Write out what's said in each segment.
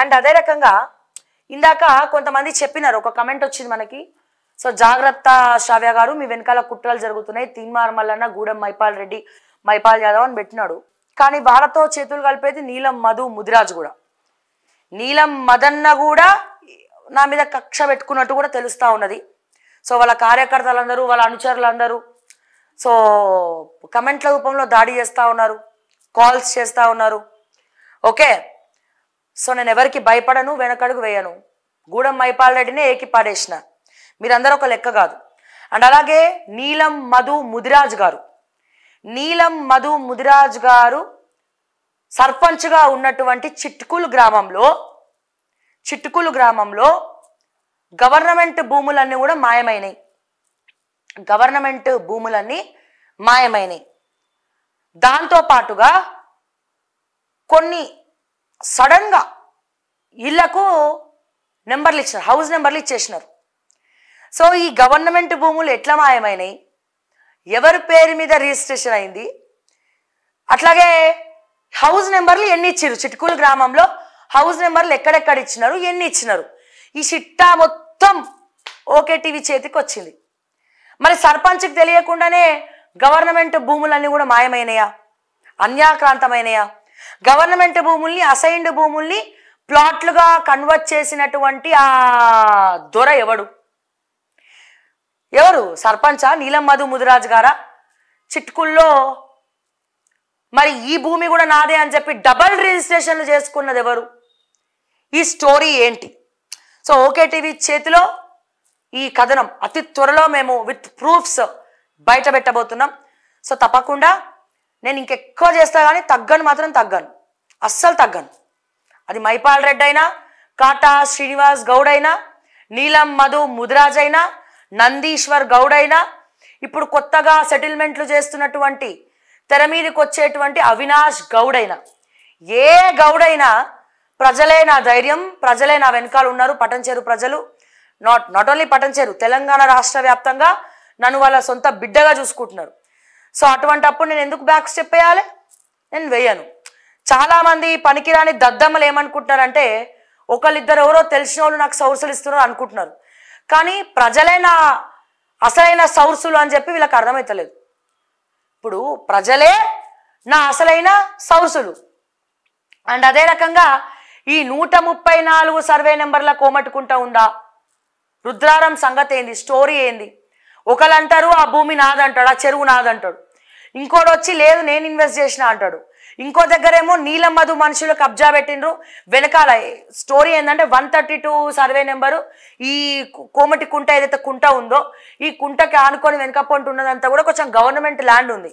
and అదే రకంగా ఇందాక కొంతమంది చెప్పినారు ఒక కమెంట్ వచ్చింది మనకి సో జాగ్రత్త శ్రావ్య గారు మీ వెనకాల కుట్రలు జరుగుతున్నాయి తీన్మార్ మల్లన్న గూడెం మైపాల్ రెడ్డి మైపాల్ యాదవ్ అని పెట్టినాడు కానీ వాళ్ళతో చేతులు కలిపేది నీలం మధు ముదిరాజ్ కూడా నీలం మదన్న కూడా నా మీద కక్ష పెట్టుకున్నట్టు కూడా తెలుస్తూ ఉన్నది సో వాళ్ళ కార్యకర్తలందరూ వాళ్ళ అనుచరులందరూ సో కమెంట్ల రూపంలో దాడి చేస్తూ ఉన్నారు కాల్స్ చేస్తూ ఉన్నారు ఓకే సో నేను ఎవరికి భయపడను వెనకడుగు వేయను గూడెం మైపాల్ రెడ్డినే ఏకి పాడేసిన మీరందరూ ఒక లెక్క కాదు అండ్ అలాగే నీలం మధు ముదిరాజ్ గారు నీలం మధు ముదిరాజ్ గారు సర్పంచ్గా ఉన్నటువంటి చిట్కులు గ్రామంలో చిట్కులు గ్రామంలో గవర్నమెంట్ భూములన్నీ కూడా మాయమైనాయి గవర్నమెంట్ భూములన్నీ మాయమైనాయి దాంతో పాటుగా కొన్ని సడన్గా ఇళ్లకు నెంబర్లు ఇచ్చినారు హౌస్ నెంబర్లు ఇచ్చేసినారు సో ఈ గవర్నమెంట్ భూములు ఎట్లా మాయమైనాయి ఎవరి పేరు మీద రిజిస్ట్రేషన్ అయింది అట్లాగే హౌస్ నెంబర్లు ఎన్ని ఇచ్చారు చిట్కూలు గ్రామంలో హౌస్ నెంబర్లు ఎక్కడెక్కడ ఇచ్చినారు ఎన్ని ఇచ్చినారు ఈ చిట్టా మొత్తం ఓకే టీవీ చేతికి వచ్చింది మరి సర్పంచ్కి తెలియకుండానే గవర్నమెంట్ భూములన్నీ కూడా మాయమైనయా అన్యాక్రాంతమైనయా గవర్నమెంట్ భూముల్ని అసైన్డ్ భూముల్ని ప్లాట్లుగా కన్వర్ట్ చేసినటువంటి ఆ దొర ఎవడు ఎవరు సర్పంచా నీలం మధు ముదిరాజు గారా చిట్కుల్లో మరి ఈ భూమి కూడా నాదే అని చెప్పి డబల్ రిజిస్ట్రేషన్లు చేసుకున్నది ఎవరు ఈ స్టోరీ ఏంటి సో ఓకే టీవీ చేతిలో ఈ కథనం అతి త్వరలో మేము విత్ ప్రూఫ్స్ బయట పెట్టబోతున్నాం సో తప్పకుండా నేను ఇంకెక్కువ చేస్తా కానీ తగ్గను మాత్రం తగ్గను అస్సలు తగ్గను అది మైపాల్ రెడ్డి అయినా కాటా శ్రీనివాస్ గౌడ్ అయినా నీలం మధు ముదిరాజ్ అయినా నందీశ్వర్ గౌడ్ అయినా ఇప్పుడు కొత్తగా సెటిల్మెంట్లు చేస్తున్నటువంటి తెర మీదకి వచ్చేటువంటి అవినాష్ గౌడ్ అయినా ఏ గౌడ్ అయినా ప్రజలే నా ధైర్యం ప్రజలే నా వెనకాల ఉన్నారు పటంచేరు ప్రజలు not not only Patancheru Telangana రాష్ట్ర వ్యాప్తంగా నన్ను వాళ్ళ సొంత బిడ్డగా చూసుకుంటున్నారు సో అటువంటప్పుడు నేను ఎందుకు బ్యాక్స్ చెప్పేయాలి నేను వేయను చాలా మంది పనికిరాని దద్దమ్మలు ఏమనుకుంటున్నారంటే ఒకళ్ళిద్దరు ఎవరో తెలిసిన వాళ్ళు నాకు సౌర్సులు ఇస్తున్నారు అనుకుంటున్నారు కానీ ప్రజలైన అసలైన సౌర్సులు అని చెప్పి వీళ్ళకి అర్థమవుతలేదు ఇప్పుడు ప్రజలే నా అసలైన సౌర్సులు అండ్ అదే రకంగా ఈ నూట ముప్పై నాలుగు సర్వే నెంబర్ల కోమట్టుకుంటా ఉందా రుద్రారం సంగతి ఏంది స్టోరీ ఏంది అంటారు ఆ భూమి నాదంటాడు ఆ చెరువు నాదంటాడు ఇంకోటి వచ్చి లేదు నేను ఇన్వెస్ట్ చేసిన అంటాడు ఇంకో దగ్గరేమో నీలమ్మధు మనుషులు కబ్జా పెట్టినరు వెనకాల స్టోరీ ఏంటంటే one thirty two survey number ఈ కోమటి కుంట ఏదైతే కుంట ఉందో ఈ కుంటకి ఆనుకొని వెనక పంట ఉన్నదంతా కూడా కొంచెం గవర్నమెంట్ ల్యాండ్ ఉంది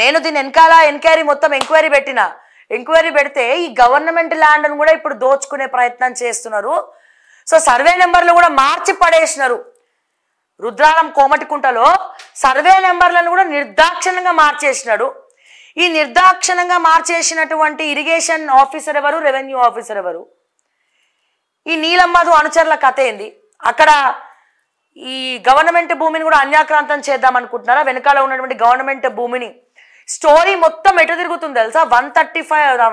నేను దీని వెనకాల ఎంక్వైరీ మొత్తం ఎంక్వైరీ పెట్టిన ఎంక్వైరీ పెడితే ఈ గవర్నమెంట్ ల్యాండ్ను కూడా ఇప్పుడు దోచుకునే ప్రయత్నం చేస్తున్నారు సో సర్వే నెంబర్లు కూడా మార్చి పడేసినారు రుద్రాలం కోమటి కుంటలో సర్వే నెంబర్లను కూడా నిర్దాక్షిణ్యంగా మార్చేసినాడు ఈ నిర్దాక్షణంగా మార్చేసినటువంటి ఇరిగేషన్ ఆఫీసర్ ఎవరు రెవెన్యూ ఆఫీసర్ ఎవరు ఈ నీలమ్మధు అనుచరుల కథ ఏంది అక్కడ ఈ గవర్నమెంట్ భూమిని కూడా అన్యాక్రాంతం చేద్దాం అనుకుంటున్నారా వెనకాల ఉన్నటువంటి గవర్నమెంట్ భూమిని స్టోరీ మొత్తం ఎటు తిరుగుతుంది తెలుసా one thirty five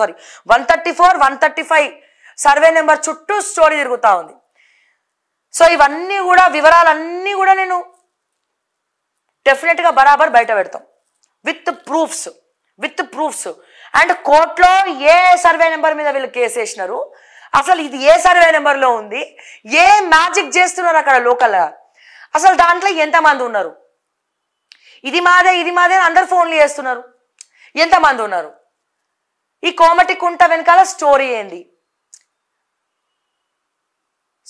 sorry one thirty four one thirty five survey number చుట్టూ స్టోరీ తిరుగుతూ ఉంది సో ఇవన్నీ కూడా వివరాలన్నీ కూడా నేను డెఫినెట్గా బరాబర్ బయట పెడతాం with proofs with proofs and కోర్టులో ఏ సర్వే నెంబర్ మీద వీళ్ళు కేసు వేసినారు అసలు ఇది ఏ సర్వే నెంబర్లో ఉంది ఏ మ్యాజిక్ చేస్తున్నారు అక్కడ లోకల్ అసలు దాంట్లో ఎంతమంది ఉన్నారు ఇది మాదే ఇది మాదే అందరు ఫోన్లు చేస్తున్నారు ఎంతమంది ఉన్నారు ఈ కోమటి కుంట వెనకాల స్టోరీ ఏంది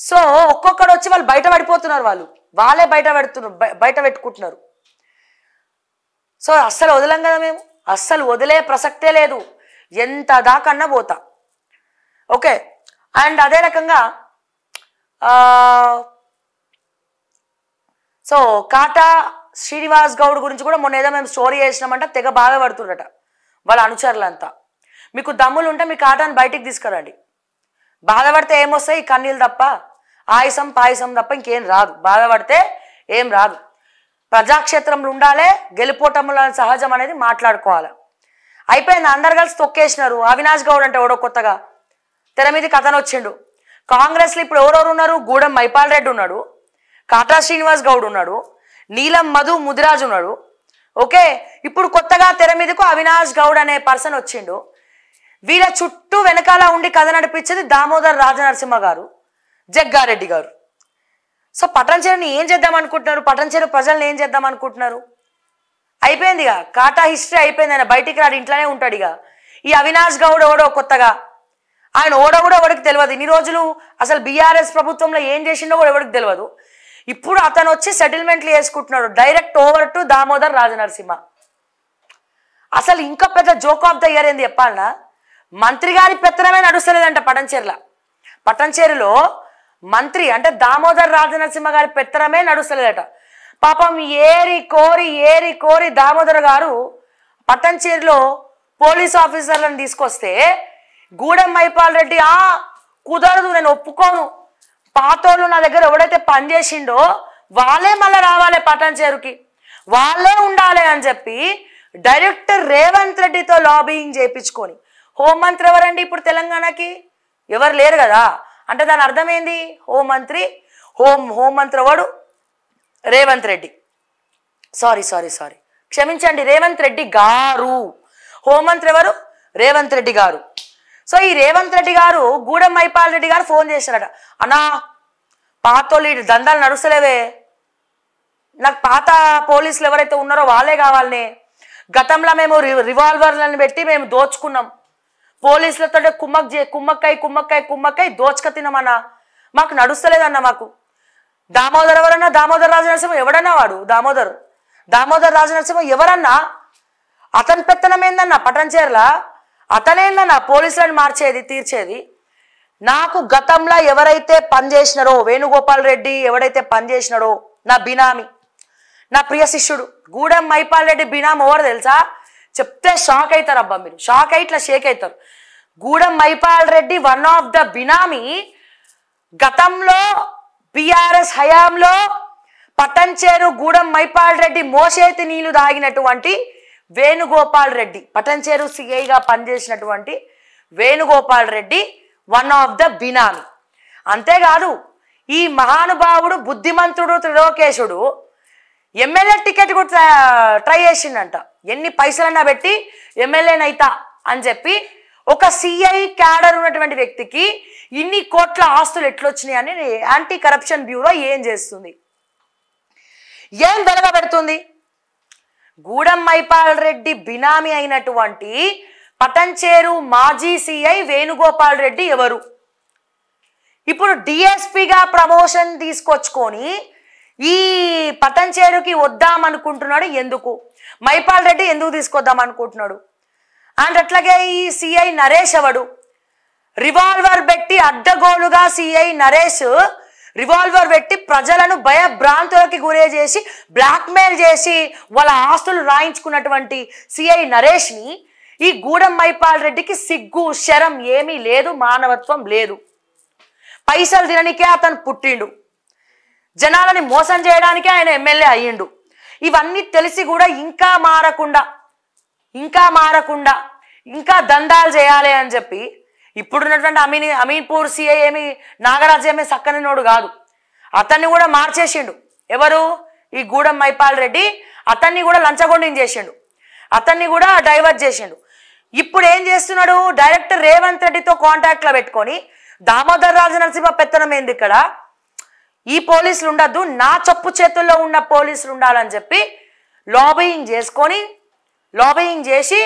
సో ఒక్కొక్కడు వచ్చి వాళ్ళు బయట పడిపోతున్నారు వాళ్ళు వాళ్ళే బయట పెడుతున్నారు బయట పెట్టుకుంటున్నారు సో అస్సలు వదలం కదా మేము అస్సలు వదిలే ప్రసక్తే లేదు ఎంత దాకన్నా పోతా ఓకే అండ్ అదే రకంగా సో కాటా శ్రీనివాస్ గౌడ్ గురించి కూడా మొన్న ఏదో మేము స్టోరీ చేసినామంట తెగ బాగా పడుతుండట వాళ్ళ అనుచరులంతా మీకు దమ్ములు ఉంటే మీ కాటాను బయటికి తీసుకురండి బాధపడితే ఏమొస్తాయి కన్నీళ్ళు తప్ప ఆయసం పాయసం తప్ప ఇంకేం రాదు బాధపడితే ఏం రాదు ప్రజాక్షేత్రంలో ఉండాలి గెలుపోటముల సహజం అనేది మాట్లాడుకోవాలి అయిపోయింది అందరు కలిసి తొక్కేసినారు అవినాష్ గౌడ్ అంటే ఎవడో కొత్తగా తెర మీద కథను వచ్చిండు కాంగ్రెస్లో ఇప్పుడు ఎవరెవరు ఉన్నారు గూడెం మైపాల్ రెడ్డి ఉన్నాడు కాటా శ్రీనివాస్ గౌడ్ ఉన్నాడు నీలం మధు ముదిరాజ్ ఉన్నాడు ఓకే ఇప్పుడు కొత్తగా తెర మీదకు అవినాష్ గౌడ్ అనే పర్సన్ వచ్చిండు వీళ్ళ చుట్టూ వెనకాల ఉండి కథ నడిపించేది దామోదర్ రాజనరసింహ గారు జగ్గారెడ్డి గారు సో చీరని ఏం చేద్దాం అనుకుంటున్నారు పట్టణచీర ప్రజలను ఏం చేద్దాం అనుకుంటున్నారు అయిపోయింది ఇక కాటా హిస్టరీ అయిపోయింది ఆయన బయటికి రాడు ఇంట్లోనే ఉంటాడు ఇక ఈ అవినాష్ గౌడ్ ఓడో కొత్తగా ఆయన ఓడ కూడా ఎవరికి తెలియదు ఇన్ని రోజులు అసలు బీఆర్ఎస్ ప్రభుత్వంలో ఏం చేసిండో కూడా ఎవరికి తెలియదు ఇప్పుడు అతను వచ్చి సెటిల్మెంట్లు చేసుకుంటున్నాడు direct over to Damodar Rajanarasimha అసలు ఇంకా పెద్ద జోక్ ఆఫ్ ద ఇయర్ ఏంది చెప్పాలన్నా మంత్రి గారి పెత్తనమే నడుస్తలేదంట పటంచేరుల పటంచేరులో మంత్రి అంటే దామోదర్ రాజనరసింహ గారి పెత్తనమే నడుస్తలేదట పాపం ఏరి కోరి ఏరి కోరి దామోదర్ గారు పతంచేరిలో పోలీస్ ఆఫీసర్లను తీసుకొస్తే గూడెం మైపాల్ రెడ్డి ఆ కుదరదు నేను ఒప్పుకోను పాతోళ్ళు నా దగ్గర ఎవడైతే పనిచేసిండో వాళ్ళే మళ్ళీ రావాలి పటాన్చేరుకి వాళ్ళే ఉండాలి అని చెప్పి డైరెక్ట్ రేవంత్ రెడ్డితో లాబింగ్ చేయించుకొని హోంమంత్రి ఎవరండి ఇప్పుడు తెలంగాణకి ఎవరు లేరు కదా అంటే దాని అర్థమైంది హోంమంత్రి హోం హోంమంత్రి వాడు Revanth Reddy sorry sorry sorry క్షమించండి రేవంత్ రెడ్డి గారు హోంమంత్రి ఎవరు రేవంత్ రెడ్డి గారు సో ఈ రేవంత్ రెడ్డి గారు గూడెం మైపాల్ రెడ్డి గారు ఫోన్ చేశారట అన్నా పాతోళ్ళు ఈ దందాలు నడుస్తలేవే నాకు పాత పోలీసులు ఎవరైతే ఉన్నారో వాళ్ళే కావాలనే గతంలో మేము రివాల్వర్లను పెట్టి మేము దోచుకున్నాం పోలీసులతో కుమ్మక్ చే కుమ్మక్కై కుమ్మక్కాయ కుమ్మక్కై దోచక తినమన్నా మాకు నడుస్తలేదన్న మాకు దామోదర్ ఎవరన్నా దామోదర్ రాజు నరసింహ ఎవడన్నా వాడు దామోదర్ దామోదర్ రాజు ఎవరన్నా అతని పెత్తనం ఏందన్నా పటంచేర్ల అతనేందన్నా పోలీసులను మార్చేది తీర్చేది నాకు గతంలో ఎవరైతే పనిచేసినారో వేణుగోపాల్ రెడ్డి ఎవడైతే పనిచేసినారో నా బినామి నా ప్రియ శిష్యుడు గూడెం మైపాల్ రెడ్డి బినామి ఎవరు తెలుసా చెప్తే షాక్ అవుతారు అబ్బా మీరు షాక్ అయి ఇట్లా షేక్ అవుతారు Gudem Mahipal Reddy one of the benami గతంలో బీఆర్ఎస్ హయాంలో పటంచేరు గూడెం మైపాల్ రెడ్డి మోసేతి నీళ్లు దాగినటువంటి వేణుగోపాల్ రెడ్డి పటంచేరు సిఐగా పనిచేసినటువంటి Venugopal Reddy one of the benami అంతేకాదు ఈ మహానుభావుడు బుద్ధిమంతుడు త్రిలోకేశుడు ఎమ్మెల్యే టికెట్ కూడా ట్రై చేసిండంట ఎన్ని పైసలన్నా పెట్టి ఎమ్మెల్యేనైతా అని చెప్పి ఒక సిఐ క్యాడర్ ఉన్నటువంటి వ్యక్తికి ఇన్ని కోట్ల ఆస్తులు ఎట్లొచ్చినాయి అని యాంటీ కరప్షన్ బ్యూరో ఏం చేస్తుంది ఏం వెలగ పెడుతుంది గూడెం మైపాల్ రెడ్డి బినామీ అయినటువంటి పటంచేరు మాజీ సిఐ వేణుగోపాల్ రెడ్డి ఎవరు ఇప్పుడు డిఎస్పిగా ప్రమోషన్ తీసుకొచ్చుకొని ఈ పటంచేరుకి వద్దామనుకుంటున్నాడు ఎందుకు మైపాల్ రెడ్డి ఎందుకు తీసుకొద్దాం అనుకుంటున్నాడు అండ్ అట్లాగే ఈ సిఐ నరేష్ అవడు రివాల్వర్ పెట్టి అడ్డగోలుగా సిఐ నరేష్ రివాల్వర్ పెట్టి ప్రజలను భయభ్రాంతులకి గురే చేసి బ్లాక్మెయిల్ చేసి వాళ్ళ ఆస్తులు రాయించుకున్నటువంటి సిఐ నరేష్ని ఈ గూడెం మైపాల్ రెడ్డికి సిగ్గు శరం ఏమీ లేదు మానవత్వం లేదు పైసలు తిననికే అతను పుట్టిండు జనాలని మోసం చేయడానికే ఆయన ఎమ్మెల్యే అయ్యిండు ఇవన్నీ తెలిసి కూడా ఇంకా మారకుండా ఇంకా మారకుండా ఇంకా దందాలు చేయాలి అని చెప్పి ఇప్పుడున్నటువంటి అమీన్ అమీన్పూర్ సిఐ ఏమి నాగరాజు ఏమి నోడు కాదు అతన్ని కూడా మార్చేసిండు ఎవరు ఈ గూడెం మైపాల్ రెడ్డి అతన్ని కూడా లంచగొండం చేసిండు అతన్ని కూడా డైవర్ట్ చేసిండు ఇప్పుడు ఏం చేస్తున్నాడు డైరెక్టర్ రేవంత్ రెడ్డితో కాంటాక్ట్లో పెట్టుకొని దామోదర్ రాజు నరసింహ పెత్తనం ఏంది ఇక్కడ ఈ పోలీసులు ఉండద్దు నా చప్పు చేతుల్లో ఉన్న పోలీసులు ఉండాలని చెప్పి లాబయింగ్ చేసుకొని లాబయింగ్ చేసి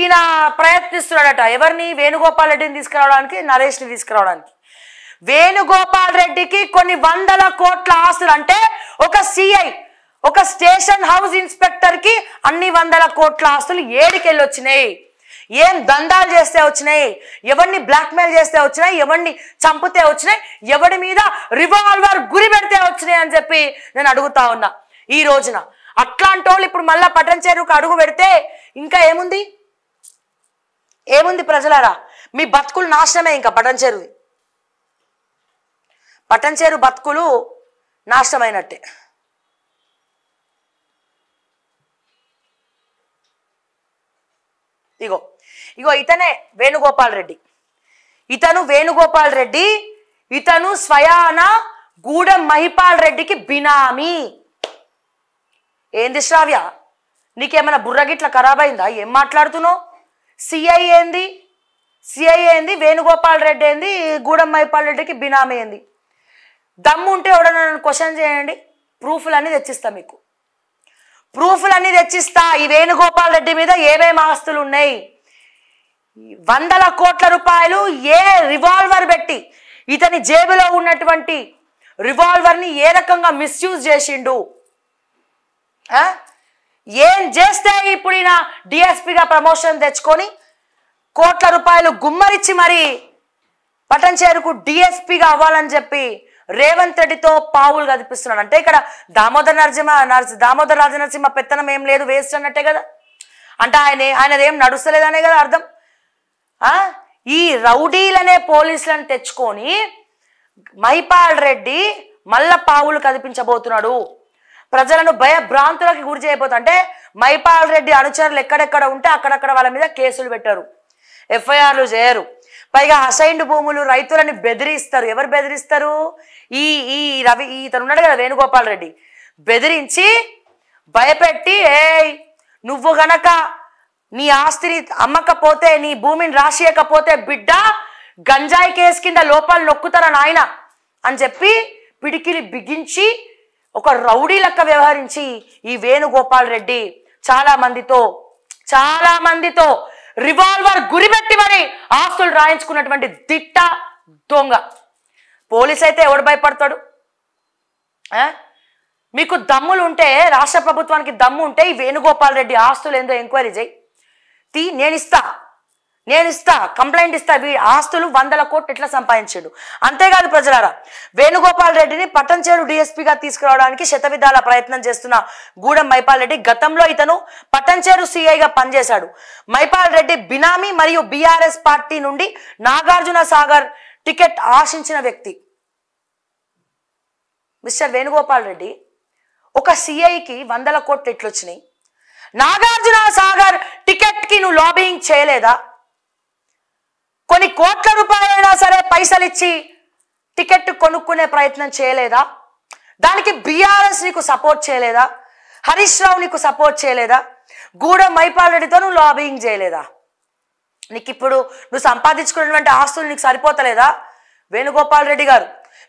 ఈయన ప్రయత్నిస్తున్నాడట ఎవరిని వేణుగోపాల్ రెడ్డిని తీసుకురావడానికి నరేష్ని తీసుకురావడానికి వేణుగోపాల్ రెడ్డికి కొన్ని వందల కోట్ల ఆస్తులు అంటే ఒక సిఐ ఒక స్టేషన్ హౌస్ ఇన్స్పెక్టర్కి అన్ని వందల కోట్ల ఆస్తులు ఏడికెళ్ళొచ్చినాయి ఏం దందాలు చేస్తే వచ్చినాయి ఎవరిని బ్లాక్మెయిల్ చేస్తే వచ్చినాయి ఎవరిని చంపితే వచ్చినాయి ఎవడి మీద రివాల్వర్ గురి పెడితే వచ్చినాయి అని చెప్పి నేను అడుగుతా ఉన్నా ఈ రోజున అట్లాంటి వాళ్ళు ఇప్పుడు మళ్ళా పట్టణ చేరుకు అడుగు పెడితే ఇంకా ఏముంది ఏముంది ప్రజలారా మీ బతుకులు నాశనమే ఇంకా పట్టణ చేరుది పట్టణ చేరు బతుకులు నాశనమైనట్టే ఇగో ఇగో ఇతనే వేణుగోపాల్ రెడ్డి ఇతను వేణుగోపాల్ రెడ్డి ఇతను స్వయాన గూడెం మహిపాల్ రెడ్డికి బినామీ ఏంది శ్రావ్య నీకేమైనా బుర్రగిట్ల ఖరాబ్ అయిందా ఏం మాట్లాడుతున్నావు సిఐ ఏంది సిఐ ఏంది వేణుగోపాల్ రెడ్డి ఏంది గూడెం మహిపాల్ రెడ్డికి బినామీ ఏంది దమ్ము ఉంటే ఎవడన్నా క్వశ్చన్ చేయండి ప్రూఫ్లు అన్నీ తెచ్చిస్తా మీకు ప్రూఫ్లన్నీ తెచ్చిస్తా ఈ వేణుగోపాల్ రెడ్డి మీద ఏమేమి ఆస్తులు ఉన్నాయి వందల కోట్ల రూపాయలు ఏ రివాల్వర్ పెట్టి ఇతని జేబులో ఉన్నటువంటి రివాల్వర్ని ఏ రకంగా మిస్యూజ్ చేసిండు ఏం చేస్తే ఇప్పుడు ఈయన డిఎస్పిగా ప్రమోషన్ తెచ్చుకొని కోట్ల రూపాయలు గుమ్మరిచ్చి మరి పటంచేరుకు చేరుకు డిఎస్పిగా అవ్వాలని చెప్పి రేవంత్ రెడ్డితో పావులు కదిపిస్తున్నాడు అంటే ఇక్కడ దామోదర నరసింహ దామోదర్ నరసింహ పెత్తనం ఏం లేదు వేస్ట్ అన్నట్టే కదా అంటే ఆయన ఆయనదేం నడుస్తలేదనే కదా అర్థం ఈ రౌడీలనే పోలీసులను తెచ్చుకొని మైపాల్ రెడ్డి మళ్ళ పావులు కదిపించబోతున్నాడు ప్రజలను భయభ్రాంతులకు గురి చేయబోతు అంటే మైపాల్ రెడ్డి అనుచరులు ఎక్కడెక్కడ ఉంటే అక్కడక్కడ వాళ్ళ మీద కేసులు పెట్టారు ఎఫ్ఐఆర్లు చేయరు పైగా అసైన్డ్ భూములు రైతులని బెదిరిస్తారు ఎవరు బెదిరిస్తారు ఈ ఈ రవి ఇతను ఉన్నాడు కదా వేణుగోపాల్ రెడ్డి బెదిరించి భయపెట్టి ఏ నువ్వు గనక నీ ఆస్తిని అమ్మకపోతే నీ భూమిని రాసియకపోతే బిడ్డ గంజాయి కేసు కింద లోపాలు నొక్కుతారా నాయన అని చెప్పి పిడికిలి బిగించి ఒక రౌడీ లెక్క వ్యవహరించి ఈ వేణుగోపాల్ రెడ్డి చాలా మందితో చాలా మందితో రివాల్వర్ గురిపెట్టి మరి ఆస్తులు రాయించుకున్నటువంటి దిట్ట దొంగ పోలీస్ అయితే ఎవడు భయపడతాడు మీకు దమ్ములు ఉంటే రాష్ట్ర ప్రభుత్వానికి దమ్ము ఉంటే ఈ వేణుగోపాల్ రెడ్డి ఆస్తులు ఏందో ఎంక్వైరీ చేయి తీ నేను ఇస్తా నేను ఇస్తా కంప్లైంట్ ఇస్తా వీ ఆస్తులు వందల కోట్లు ఎట్లా సంపాదించాడు అంతేకాదు ప్రజలారా వేణుగోపాల్ రెడ్డిని పట్టంచేరు డిఎస్పీగా తీసుకురావడానికి శతవిధాల ప్రయత్నం చేస్తున్న గూడెం మైపాల్ రెడ్డి గతంలో ఇతను పట్టంచేరు సిఐగా పనిచేశాడు మైపాల్ రెడ్డి బినామీ మరియు బీఆర్ఎస్ పార్టీ నుండి నాగార్జున సాగర్ టికెట్ ఆశించిన వ్యక్తి మిస్టర్ వేణుగోపాల్ రెడ్డి ఒక సిఐకి వందల కోట్లు ఎట్లొచ్చినాయి నాగార్జున సాగర్ టికెట్కి నువ్వు లాబింగ్ చేయలేదా కొన్ని కోట్ల రూపాయలైనా సరే పైసలు ఇచ్చి టికెట్ కొనుక్కునే ప్రయత్నం చేయలేదా దానికి బీఆర్ఎస్ నీకు సపోర్ట్ చేయలేదా హరీష్ రావు నీకు సపోర్ట్ చేయలేదా గూడెం మైపాల్ రెడ్డితో నువ్వు లాబింగ్ చేయలేదా నీకు ఇప్పుడు నువ్వు సంపాదించుకున్నటువంటి ఆస్తులు నీకు సరిపోతలేదా వేణుగోపాల్ రెడ్డి గారు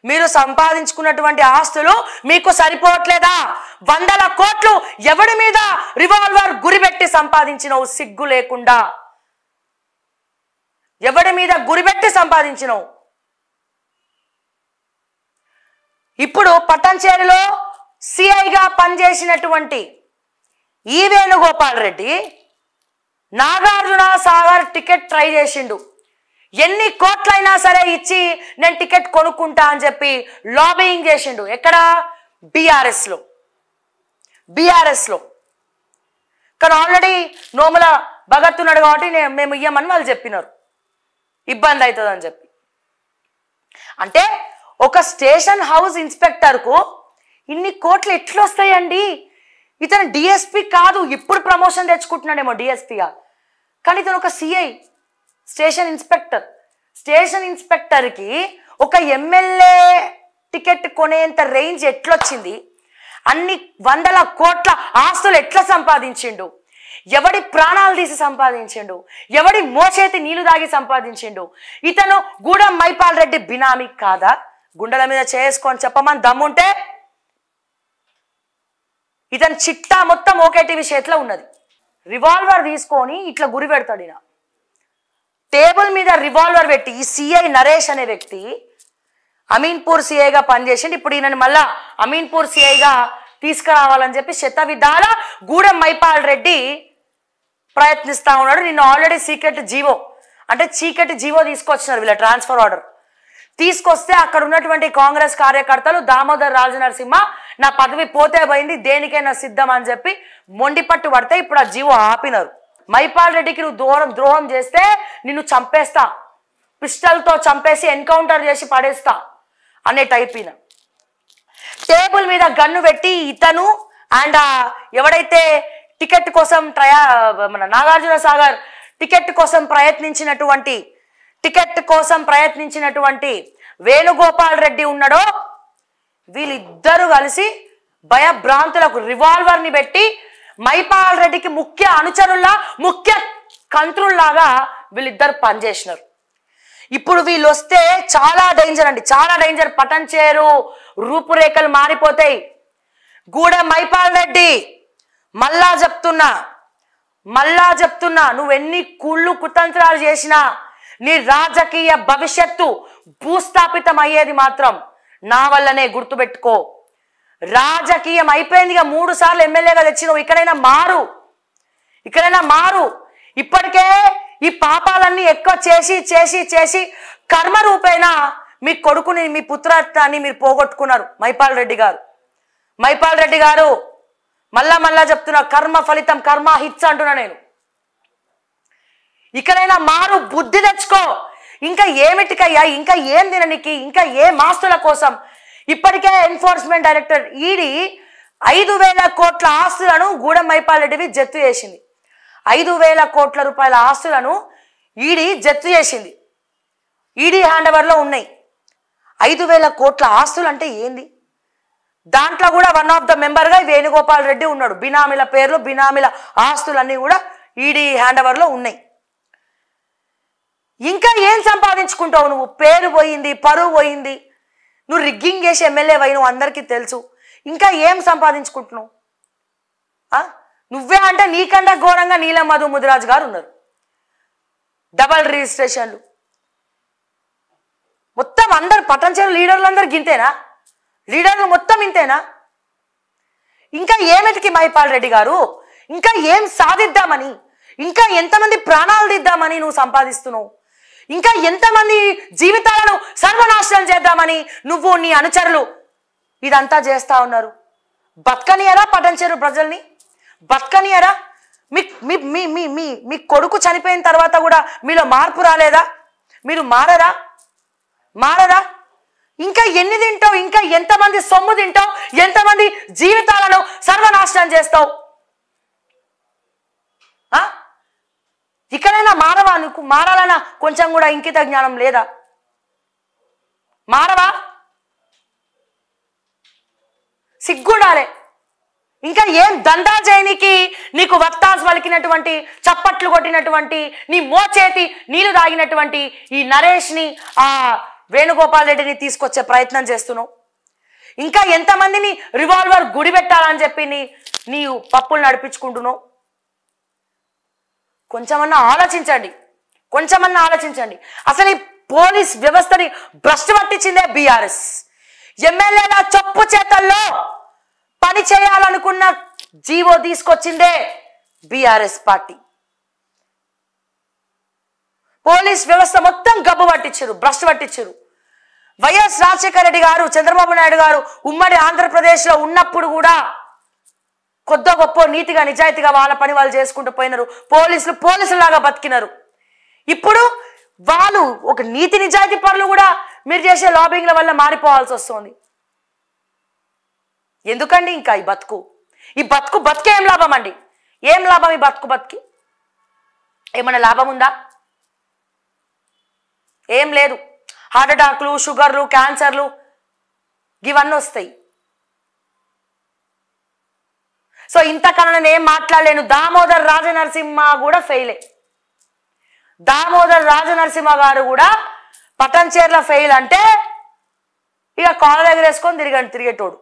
మీరు సంపాదించుకున్నటువంటి ఆస్తులు మీకు సరిపోవట్లేదా వందల కోట్లు ఎవడి మీద రివాల్వర్ గురిపెట్టి సంపాదించినవు సిగ్గు లేకుండా ఎవడి మీద గురిపెట్టి సంపాదించినవు ఇప్పుడు పట్టంచేరిలో సిఐగా పనిచేసినటువంటి ఈ వేణుగోపాల్ రెడ్డి నాగార్జున సాగర్ టికెట్ ట్రై చేసిండు ఎన్ని కోట్లైనా సరే ఇచ్చి నేను టికెట్ కొనుక్కుంటా అని చెప్పి లాబింగ్ చేసిండు ఎక్కడ బీఆర్ఎస్లో బీఆర్ఎస్లో కానీ ఆల్రెడీ నోముల బగర్తున్నాడు కాబట్టి నేను మేము ఇయ్యమని వాళ్ళు చెప్పినారు ఇబ్బంది అవుతుంది అని చెప్పి అంటే ఒక స్టేషన్ హౌస్ ఇన్స్పెక్టర్కు ఇన్ని కోట్లు ఎట్లు వస్తాయండి ఇతను డిఎస్పి కాదు ఇప్పుడు ప్రమోషన్ తెచ్చుకుంటున్నాడేమో డిఎస్పిగా కానీ ఇతను ఒక సిఐ స్టేషన్ ఇన్స్పెక్టర్ స్టేషన్ ఇన్స్పెక్టర్కి ఒక ఎమ్మెల్యే టికెట్ కొనేంత రేంజ్ ఎట్లొచ్చింది అన్ని వందల కోట్ల ఆస్తులు ఎట్లా సంపాదించిండు ఎవడి ప్రాణాలు తీసి సంపాదించిండు ఎవడి మోచేతి నీళ్లు దాగి సంపాదించిండు ఇతను గూడెం మైపాల్ రెడ్డి బినామీ కాదా గుండెల మీద చేసుకొని చెప్పమని దమ్ముంటే ఇతని చిట్టా మొత్తం ఓకే టీవీ చేతిలో ఉన్నది రివాల్వర్ తీసుకొని ఇట్లా గురి పెడతాడు ఈయన టేబుల్ మీద రివాల్వర్ పెట్టి ఈ సిఐ నరేష్ అనే వ్యక్తి అమీన్పూర్ సిఐగా పనిచేసిండు ఇప్పుడు ఈయనని మళ్ళా అమీన్పూర్ సిఐగా తీసుకురావాలని చెప్పి శత విధాల గూడెం మైపాల్ రెడ్డి ప్రయత్నిస్తూ ఉన్నాడు నిన్న ఆల్రెడీ సీక్రెట్ జీవో అంటే చీకటి జీవో తీసుకొచ్చినారు వీళ్ళ ట్రాన్స్ఫర్ ఆర్డర్ తీసుకొస్తే అక్కడ ఉన్నటువంటి కాంగ్రెస్ కార్యకర్తలు దామోదర్ రాజు నరసింహ నా పదవి పోతే పోయింది దేనికైనా సిద్ధం అని చెప్పి మొండిపట్టు పడితే ఇప్పుడు ఆ జీవో ఆపినారు మైపాల్ రెడ్డికి నువ్వు దూరం ద్రోహం చేస్తే నిన్ను చంపేస్తా పిస్టల్తో చంపేసి ఎన్కౌంటర్ చేసి పడేస్తా అనే టైప్ ఈయన టేబుల్ మీద గన్ను పెట్టి ఇతను అండ్ ఎవడైతే టికెట్ కోసం ట్రయా మన నాగార్జున సాగర్ టికెట్ కోసం ప్రయత్నించినటువంటి టికెట్ కోసం ప్రయత్నించినటువంటి వేణుగోపాల్ రెడ్డి ఉన్నాడో వీళ్ళిద్దరూ కలిసి భయభ్రాంతులకు రివాల్వర్ని పెట్టి మైపాల్ రెడ్డికి ముఖ్య అనుచరుల్లా ముఖ్య కంత్రుల్లాగా వీళ్ళిద్దరు పనిచేసినారు ఇప్పుడు వీళ్ళు వస్తే చాలా డేంజర్ అండి చాలా డేంజర్ పటం చేరు రూపురేఖలు మారిపోతాయి గూడ మైపాల్ రెడ్డి మళ్ళా చెప్తున్నా మళ్ళా చెప్తున్నా నువ్వెన్ని కుళ్ళు కుతంత్రాలు చేసినా నీ రాజకీయ భవిష్యత్తు భూస్థాపితం అయ్యేది మాత్రం నా వల్లనే గుర్తుపెట్టుకో రాజకీయం అయిపోయింది ఇక మూడు సార్లు ఎమ్మెల్యేగా తెచ్చినావు ఇక్కడైనా మారు ఇక్కడైనా మారు ఇప్పటికే ఈ పాపాలన్నీ ఎక్కువ చేసి చేసి చేసి కర్మ రూపేణ మీ కొడుకుని మీ పుత్రత్వాన్ని మీరు పోగొట్టుకున్నారు మైపాల్ రెడ్డి గారు మైపాల్ రెడ్డి గారు మళ్ళా మళ్ళా చెప్తున్నా కర్మ ఫలితం కర్మ హిట్స్ అంటున్నా నేను ఇక్కడైనా మారు బుద్ధి తెచ్చుకో ఇంకా ఏమిటికయ్యా ఇంకా ఏం తిననికి ఇంకా ఏ మాస్తుల కోసం ఇప్పటికే ఎన్ఫోర్స్మెంట్ డైరెక్టర్ ఈడీ ఐదు వేల కోట్ల ఆస్తులను గూడెం మైపాలరెడ్డివి జప్తు చేసింది ఐదు వేల కోట్ల రూపాయల ఆస్తులను ఈడీ జప్తు చేసింది ఈడీ హ్యాండ్ ఓవర్లో ఉన్నాయి ఐదు వేల కోట్ల ఆస్తులు అంటే ఏంది దాంట్లో కూడా వన్ ఆఫ్ ద మెంబర్గా వేణుగోపాల్ రెడ్డి ఉన్నాడు బినామీల పేర్లు బినామీల ఆస్తులన్నీ కూడా ఈడీ హ్యాండ్ ఓవర్లో ఉన్నాయి ఇంకా ఏం సంపాదించుకుంటావు నువ్వు పేరు పోయింది పరువు పోయింది నువ్వు రిగ్గింగ్ చేసి ఎమ్మెల్యే అయి నువ్వు అందరికీ తెలుసు ఇంకా ఏం సంపాదించుకుంటున్నావు నువ్వే అంటే నీకన్నా ఘోరంగా నీలం మధు ముదిరాజు గారు ఉన్నారు డబల్ రిజిస్ట్రేషన్లు మొత్తం అందరు పతంజలి లీడర్లు అందరు గింతేనా లీడర్లు మొత్తం ఇంతేనా ఇంకా ఏమిటికి మహిపాల్ రెడ్డి గారు ఇంకా ఏం సాధిద్దామని ఇంకా ఎంతమంది ప్రాణాలు దిద్దామని నువ్వు సంపాదిస్తున్నావు ఇంకా ఎంతమంది జీవితాలను సర్వనాశనం చేద్దామని నువ్వు నీ అనుచరులు ఇదంతా చేస్తా ఉన్నారు ఎరా పటంచేరు ప్రజల్ని బతకని మీ మీ మీ మీ మీ మీ కొడుకు చనిపోయిన తర్వాత కూడా మీలో మార్పు రాలేదా మీరు మారరా మారరా ఇంకా ఎన్ని తింటావు ఇంకా ఎంతమంది సొమ్ము తింటావు ఎంతమంది జీవితాలను సర్వనాశనం చేస్తావు ఇక్కడైనా మారవా నువ్వు మారాలన్నా కొంచెం కూడా ఇంకిత జ్ఞానం లేదా మారవా సిగ్గుడాలే ఇంకా ఏం దందా చేయనికి నీకు వర్తాస్ వలికినటువంటి చప్పట్లు కొట్టినటువంటి నీ మోచేతి నీళ్ళు తాగినటువంటి ఈ నరేష్ని ఆ వేణుగోపాల్ రెడ్డిని తీసుకొచ్చే ప్రయత్నం చేస్తున్నావు ఇంకా ఎంతమందిని రివాల్వర్ గుడి పెట్టాలని చెప్పి నీ నీవు పప్పులు నడిపించుకుంటున్నావు కొంచెమన్నా ఆలోచించండి కొంచెమన్నా ఆలోచించండి అసలు ఈ పోలీస్ వ్యవస్థని భ్రష్టు పట్టించిందే బీఆర్ఎస్ ఎమ్మెల్యేల చొప్పు చేతల్లో పని చేయాలనుకున్న జీవో తీసుకొచ్చిందే బీఆర్ఎస్ పార్టీ పోలీస్ వ్యవస్థ మొత్తం గబ్బు పట్టించారు భ్రష్టు పట్టించారు వైఎస్ రాజశేఖర రెడ్డి గారు చంద్రబాబు నాయుడు గారు ఉమ్మడి ఆంధ్రప్రదేశ్లో ఉన్నప్పుడు కూడా కొద్ద గొప్ప నీతిగా నిజాయితీగా వాళ్ళ పని వాళ్ళు చేసుకుంటూ పోయినారు పోలీసులు లాగా బతికినారు ఇప్పుడు వాళ్ళు ఒక నీతి నిజాయితీ పనులు కూడా మీరు చేసే లాబింగ్ల వల్ల మారిపోవాల్సి వస్తుంది ఎందుకండి ఇంకా ఈ బతుకు ఈ బతుకు బతికే ఏం లాభం అండి ఏం లాభం ఈ బతుకు బతికి ఏమైనా లాభం ఉందా ఏం లేదు హార్ట్ అటాక్లు షుగర్లు క్యాన్సర్లు ఇవన్నీ వస్తాయి సో ఇంతకన్నా నేను మాట్లాడలేను దామోదర్ రాజనరసింహ కూడా ఫెయిలే దామోదర్ రాజనరసింహ గారు కూడా పటన్ చీరల ఫెయిల్ అంటే ఇక కాల దగ్గర వేసుకొని తిరిగాడు తిరిగేటోడు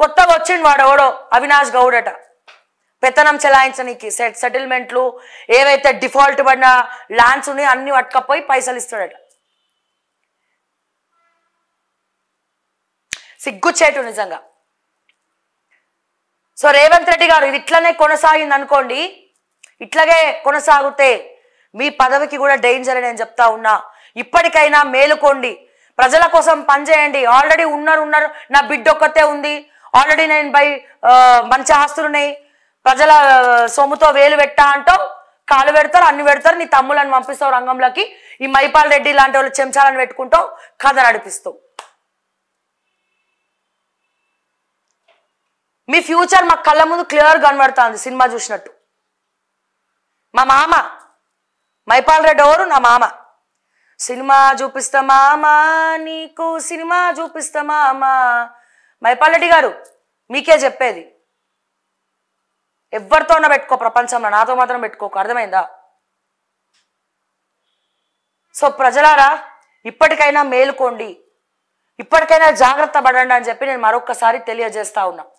కొత్తగా వచ్చిండు వాడు ఎవడో అవినాష్ గౌడట పెత్తనం చెలాయించడానికి సెట్ సెటిల్మెంట్లు ఏవైతే డిఫాల్ట్ పడిన ల్యాండ్స్ ఉన్నాయో అన్ని పట్టుకపోయి పైసలు ఇస్తాడట సిగ్గుచ్చేటు నిజంగా సో రేవంత్ రెడ్డి గారు ఇది ఇట్లనే కొనసాగింది అనుకోండి ఇట్లాగే కొనసాగితే మీ పదవికి కూడా డేంజర్ అని నేను చెప్తా ఉన్నా ఇప్పటికైనా మేలుకోండి ప్రజల కోసం పనిచేయండి ఆల్రెడీ ఉన్నారు ఉన్నారు నా బిడ్డ ఒక్కతే ఉంది ఆల్రెడీ నేను బై మంచి ఆస్తులున్నాయి ప్రజల సొమ్ముతో వేలు పెట్టా అంటాం కాలు పెడతారు అన్ని పెడతారు నీ తమ్ములను పంపిస్తావు రంగంలోకి ఈ మైపాల్ రెడ్డి లాంటి వాళ్ళు చెంచాలను పెట్టుకుంటావు కథ నడిపిస్తావు మీ ఫ్యూచర్ మా కళ్ళ ముందు క్లియర్ కనబడుతుంది సినిమా చూసినట్టు మా మామ మైపాల్ రెడ్డి ఎవరు నా మామ సినిమా చూపిస్తా మామ నీకు సినిమా చూపిస్తా మామ మైపాల్ రెడ్డి గారు మీకే చెప్పేది ఎవరితో ఉన్న పెట్టుకో ప్రపంచంలో నాతో మాత్రం పెట్టుకోకు అర్థమైందా సో ప్రజలారా ఇప్పటికైనా మేలుకోండి ఇప్పటికైనా జాగ్రత్త పడండి అని చెప్పి నేను మరొక్కసారి తెలియజేస్తా ఉన్నా